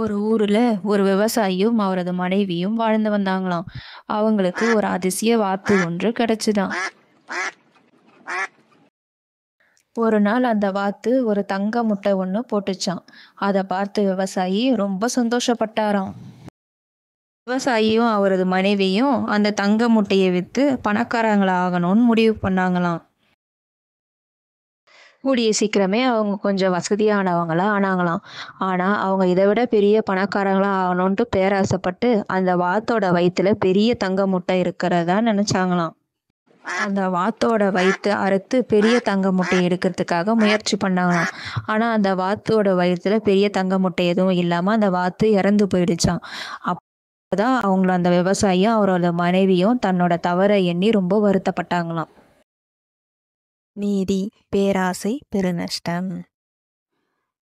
ஒரு ஊரில் ஒரு விவசாயியும் அவரது மனைவியும் வாழ்ந்து வந்தாங்களாம் அவங்களுக்கு ஒரு அதிசய வாத்து ஒன்று கிடைச்சுதான் ஒரு நாள் அந்த வாத்து ஒரு தங்க முட்டை ஒன்று போட்டுச்சான் அதை பார்த்து விவசாயி ரொம்ப சந்தோஷப்பட்டாராம் விவசாயியும் அவரது மனைவியும் அந்த தங்க முட்டையை விற்று பணக்காரங்களாகணும்னு முடிவு பண்ணாங்களாம் கூடிய சீக்கிரமே அவங்க கொஞ்சம் வசதியானவங்களாக ஆனாங்களாம் ஆனால் அவங்க இதை விட பெரிய பணக்காரங்களாக ஆகணும்ன்ட்டு பேராசைப்பட்டு அந்த வாத்தோட வயிற்றுல பெரிய தங்க முட்டை இருக்கிறதா நினச்சாங்களாம் அந்த வாத்தோட வயிற்று அறுத்து பெரிய தங்க முட்டை எடுக்கிறதுக்காக முயற்சி பண்ணாங்களாம் ஆனால் அந்த வாத்தோட வயிற்றுல பெரிய தங்க முட்டை எதுவும் இல்லாமல் அந்த வாத்து இறந்து போயிடுச்சான் அப்போ தான் அவங்கள அந்த விவசாயியும் அவரோட மனைவியும் தன்னோட தவறை எண்ணி ரொம்ப வருத்தப்பட்டாங்களாம் நீதி பேராசை பெருநஷ்டம்